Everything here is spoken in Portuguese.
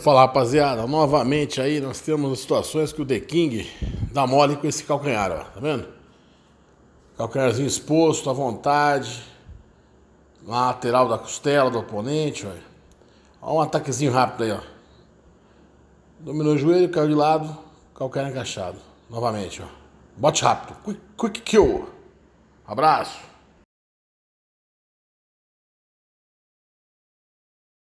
Fala rapaziada, novamente aí nós temos situações que o The King dá mole com esse calcanhar, ó, tá vendo? Calcanharzinho exposto à vontade, na lateral da costela do oponente, olha. Olha um ataquezinho rápido aí, ó. Dominou o joelho, caiu de lado, calcanhar encaixado. Novamente, ó. Bote rápido. Quick, quick kill. Abraço.